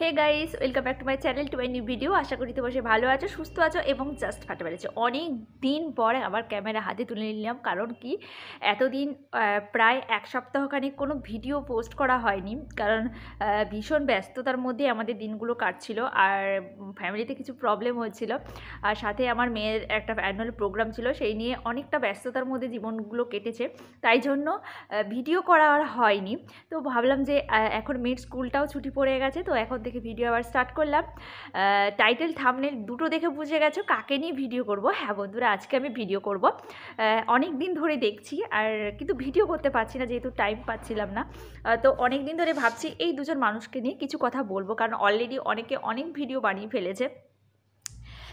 hey guys welcome back to my channel to my new video আশা করি তোমার সে ভালো আছো সুস্থ আছো এবং জাস্ট ফাটা পেরেছো অনেক দিন পরে আমার ক্যামেরা হাতে তুলে নিলাম কারণ কি এতদিন প্রায় এক সপ্তাহখানে কোনো ভিডিও পোস্ট করা হয়নি কারণ ভীষণ ব্যস্ততার মধ্যে আমাদের দিনগুলো কাটছিল আর ফ্যামিলিতে কিছু প্রবলেম হয়েছিল আর সাথে আমার মেয়ের একটা অ্যানুয়াল প্রোগ্রাম ছিল সেই নিয়ে অনেকটা ব্যস্ততার মধ্যে জীবনগুলো কেটেছে তাই জন্য ভিডিও করা আর হয়নি তো ভাবলাম যে এখন মেয়ের স্কুলটাও ছুটি পড়ে গেছে তো এখন থেকে ভিডিও আবার স্টার্ট করলাম টাইটেল থামনেল দুটো দেখে বুঝে গেছো কাকে নিয়ে ভিডিও করব হ্যাঁ বন্ধুরা আজকে আমি ভিডিও করব অনেক দিন ধরে দেখছি আর কিন্তু ভিডিও করতে পারছি না যেহেতু টাইম পাচ্ছিলাম না তো অনেক দিন ধরে ভাবছি এই দুজন মানুষকে নিয়ে কিছু কথা বলবো কারণ অলরেডি অনেকে অনেক ভিডিও বানিয়ে ফেলেছে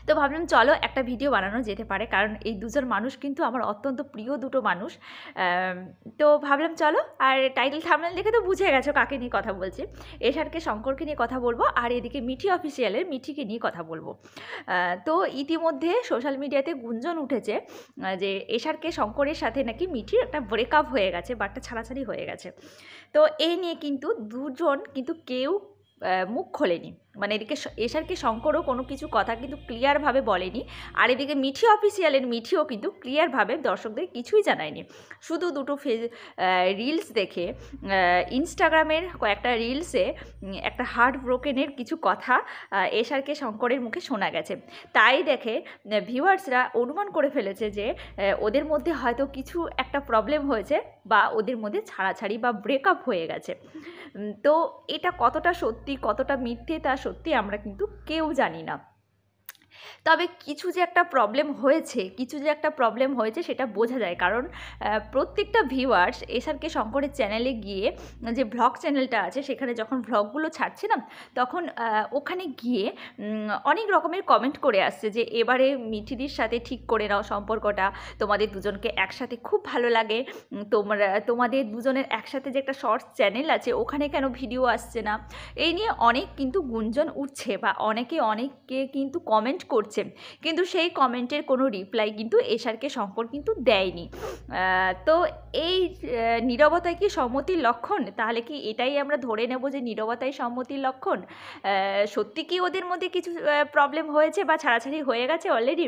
তো ভাবলাম চলো একটা ভিডিও বানানো যেতে পারে কারণ এই দুজন মানুষ কিন্তু আমার অত্যন্ত প্রিয় দুটো মানুষ তো ভাবলাম চলো আর টাইটেল থামলাম দেখে তো বুঝে গেছো কাকে নিয়ে কথা বলছি এশারকে শঙ্করকে নিয়ে কথা বলবো আর এদিকে মিঠি অফিসিয়ালের মিঠিকে নিয়ে কথা বলবো তো ইতিমধ্যে সোশ্যাল মিডিয়াতে গুঞ্জন উঠেছে যে এশারকে শঙ্করের সাথে নাকি মিঠির একটা ব্রেকআপ হয়ে গেছে বা একটা ছাড়াছাড়ি হয়ে গেছে তো এই নিয়ে কিন্তু দুজন কিন্তু কেউ মুখ খোলেনি মানে এদিকে এসআরকে শঙ্করও কোনো কিছু কথা কিন্তু ক্লিয়ারভাবে বলেনি আর এদিকে মিঠি অফিসিয়ালের মিঠিও কিন্তু ক্লিয়ারভাবে দর্শকদের কিছুই জানায়নি শুধু দুটো রিলস দেখে ইনস্টাগ্রামের কয়েকটা রিলসে একটা হার্ট ব্রোকেনের কিছু কথা এসআরকে শঙ্করের মুখে শোনা গেছে তাই দেখে ভিউয়ার্সরা অনুমান করে ফেলেছে যে ওদের মধ্যে হয়তো কিছু একটা প্রবলেম হয়েছে বা ওদের মধ্যে ছাড়াছাড়ি বা ব্রেকআপ হয়ে গেছে তো এটা কতটা সত্যি সত্যি কতটা মিথ্যে তা সত্যি আমরা কিন্তু কেউ জানি না তবে কিছু যে একটা প্রবলেম হয়েছে কিছু যে একটা প্রবলেম হয়েছে সেটা বোঝা যায় কারণ প্রত্যেকটা ভিউয়ার্স এসআরকে শঙ্করের চ্যানেলে গিয়ে যে ভ্লগ চ্যানেলটা আছে সেখানে যখন ভ্লগগুলো ছাড়ছিলাম তখন ওখানে গিয়ে অনেক রকমের কমেন্ট করে আসছে যে এবারে মিঠিদির সাথে ঠিক করে নাও সম্পর্কটা তোমাদের দুজনকে একসাথে খুব ভালো লাগে তোমরা তোমাদের দুজনের একসাথে যে একটা শর্টস চ্যানেল আছে ওখানে কেন ভিডিও আসছে না এই নিয়ে অনেক কিন্তু গুঞ্জন উঠছে বা অনেকে অনেককে কিন্তু কমেন্ট করছে কিন্তু সেই কমেন্টের কোনো রিপ্লাই কিন্তু এশারকে শঙ্কর কিন্তু দেয়নি তো এই নিরবতাই কি সম্মতির লক্ষণ তাহলে কি এটাই আমরা ধরে নেব যে নিরবতাই সম্মতির লক্ষণ সত্যি কি ওদের মধ্যে কিছু প্রবলেম হয়েছে বা ছাড়াছাড়ি হয়ে গেছে অলরেডি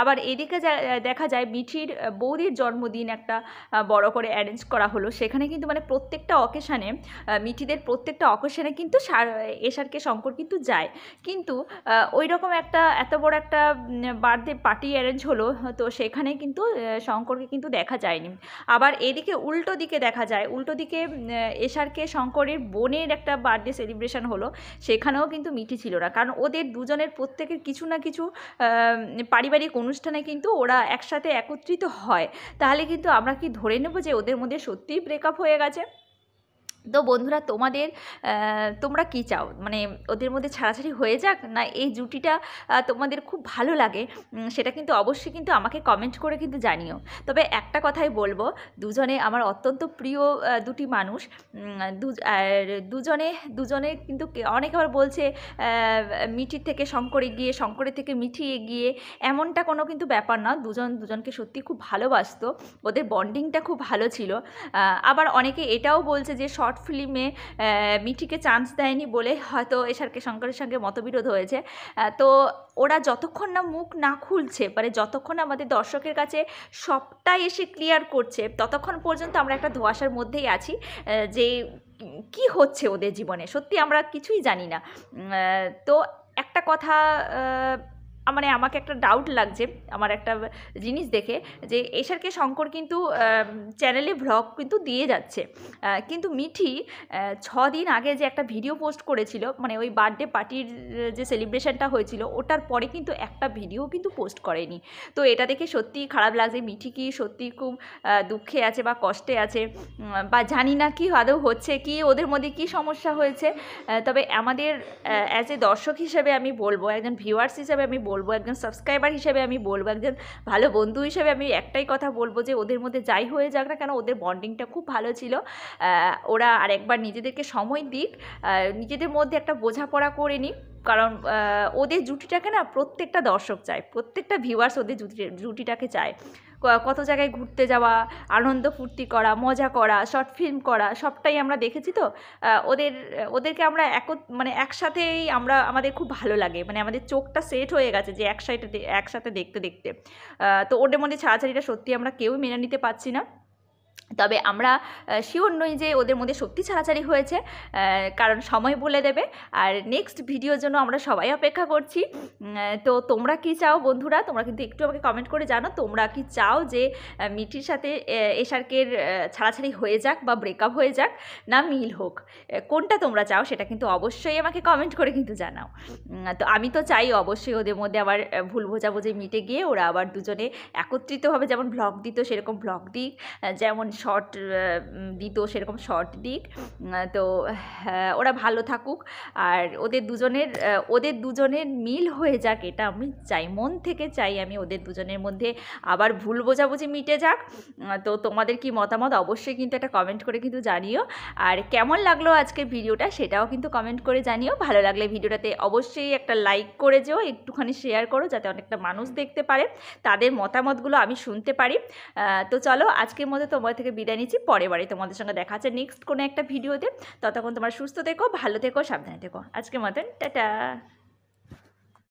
আবার এদিকে দেখা যায় মিঠির বৌদির জন্মদিন একটা বড় করে অ্যারেঞ্জ করা হলো সেখানে কিন্তু মানে প্রত্যেকটা অকেশানে মিঠিদের প্রত্যেকটা অকেশানে কিন্তু এশারকে শঙ্কর কিন্তু যায় কিন্তু ওই রকম একটা এত বড় একটা বার্থডে পার্টি অ্যারেঞ্জ হলো তো সেখানে কিন্তু শঙ্করকে কিন্তু দেখা যায়নি আবার এদিকে উল্টো দিকে দেখা যায় উল্টো দিকে এশারকে শঙ্করের বোনের একটা বার্থডে সেলিব্রেশন হলো সেখানেও কিন্তু মিঠি ছিল না কারণ ওদের দুজনের প্রত্যেকের কিছু না কিছু পারিবারিক অনুষ্ঠানে কিন্তু ওরা একসাথে একত্রিত হয় তাহলে কিন্তু আমরা কি ধরে নেব যে ওদের মধ্যে সত্যিই ব্রেকআপ হয়ে গেছে তো বন্ধুরা তোমাদের তোমরা কি চাও মানে ওদের মধ্যে ছাড়াছাড়ি হয়ে যাক না এই জুটিটা তোমাদের খুব ভালো লাগে সেটা কিন্তু অবশ্যই কিন্তু আমাকে কমেন্ট করে কিন্তু জানিও তবে একটা কথাই বলবো দুজনে আমার অত্যন্ত প্রিয় দুটি মানুষ দুজনে দুজনে কিন্তু অনেক আবার বলছে মিঠির থেকে শঙ্করে গিয়ে শঙ্করের থেকে মিঠি এগিয়ে এমনটা কোনো কিন্তু ব্যাপার না দুজন দুজনকে সত্যি খুব ভালোবাসত ওদের বন্ডিংটা খুব ভালো ছিল আবার অনেকে এটাও বলছে যে শর্ট শর্ট ফিল্মে মিঠিকে চান্স দেয়নি বলে হয়তো এশারকে শঙ্করের সঙ্গে মতবিরোধ হয়েছে তো ওরা যতক্ষণ না মুখ না খুলছে মানে যতক্ষণ আমাদের দর্শকের কাছে সবটাই এসে ক্লিয়ার করছে ততক্ষণ পর্যন্ত আমরা একটা ধোয়াশার মধ্যেই আছি যে কি হচ্ছে ওদের জীবনে সত্যি আমরা কিছুই জানি না তো একটা কথা মানে আমাকে একটা ডাউট লাগছে আমার একটা জিনিস দেখে যে এশারকে শঙ্কর কিন্তু চ্যানেলে ভ্লগ কিন্তু দিয়ে যাচ্ছে কিন্তু মিঠি ছ দিন আগে যে একটা ভিডিও পোস্ট করেছিল মানে ওই বার্থডে পার্টির যে সেলিব্রেশনটা হয়েছিল ওটার পরে কিন্তু একটা ভিডিও কিন্তু পোস্ট করেনি তো এটা দেখে সত্যি খারাপ লাগছে মিঠি কি সত্যি খুব দুঃখে আছে বা কষ্টে আছে বা জানি না কি আদৌ হচ্ছে কি ওদের মধ্যে কি সমস্যা হয়েছে তবে আমাদের অ্যাজ এ দর্শক হিসেবে আমি বলবো একজন ভিউয়ার্স হিসেবে আমি বলবো বলবো একজন সাবস্ক্রাইবার হিসেবে আমি বলবো একজন ভালো বন্ধু হিসেবে আমি একটাই কথা বলবো যে ওদের মধ্যে যাই হয়ে যাক না কেন ওদের বন্ডিংটা খুব ভালো ছিল ওরা আর একবার নিজেদেরকে সময় দিক নিজেদের মধ্যে একটা বোঝাপড়া করে নিই কারণ ওদের জুটিটাকে না প্রত্যেকটা দর্শক চায় প্রত্যেকটা ভিউয়ার্স ওদের জুটি জুটিটাকে চায় কত জায়গায় ঘুরতে যাওয়া আনন্দ ফুর্তি করা মজা করা শর্ট ফিল্ম করা সবটাই আমরা দেখেছি তো ওদের ওদেরকে আমরা এক মানে একসাথেই আমরা আমাদের খুব ভালো লাগে মানে আমাদের চোখটা সেট হয়ে গেছে যে একসাথে একসাথে দেখতে দেখতে তো ওদের মধ্যে ছাড়াছাড়িটা সত্যি আমরা কেউই মেনে নিতে পারছি না তবে আমরা শিওর নই যে ওদের মধ্যে সত্যি ছাড়াছাড়ি হয়েছে কারণ সময় বলে দেবে আর নেক্সট ভিডিওর জন্য আমরা সবাই অপেক্ষা করছি তো তোমরা কি চাও বন্ধুরা তোমরা কিন্তু একটু আমাকে কমেন্ট করে জানো তোমরা কি চাও যে মিটির সাথে এশার্কের ছাড়াছাড়ি হয়ে যাক বা ব্রেকআপ হয়ে যাক না মিল হোক কোনটা তোমরা চাও সেটা কিন্তু অবশ্যই আমাকে কমেন্ট করে কিন্তু জানাও তো আমি তো চাই অবশ্যই ওদের মধ্যে আবার ভুল বোঝাবুঝি মিটে গিয়ে ওরা আবার দুজনে একত্রিতভাবে যেমন ব্লগ দিত সেরকম ব্লগ দিক যেমন শর্ট দিত সেরকম শর্ট দিক তো হ্যাঁ, ওরা ভালো থাকুক আর ওদের দুজনের ওদের দুজনের মিল হয়ে যাক এটা আমি চাই মন থেকে চাই আমি ওদের দুজনের মধ্যে আবার ভুল বোঝাবুঝি মিটে যাক তো তোমাদের কি মতামত অবশ্যই কিন্তু একটা কমেন্ট করে কিন্তু জানিও আর কেমন লাগলো আজকে ভিডিওটা সেটাও কিন্তু কমেন্ট করে জানিও ভালো লাগলে ভিডিওটাতে অবশ্যই একটা লাইক করে যেও একটুখানি শেয়ার করো যাতে অনেকটা মানুষ দেখতে পারে তাদের মতামতগুলো আমি শুনতে পারি তো চলো আজকের মধ্যে তোমার থেকে বিদায় নিচ্ছি পরে বারে তোমাদের সঙ্গে দেখা আছে নেক্সট কোনো একটা ভিডিওতে ততক্ষণ তোমার সুস্থ থেকো ভালো থেকো সাবধানে থেকো আজকের মতন টাটা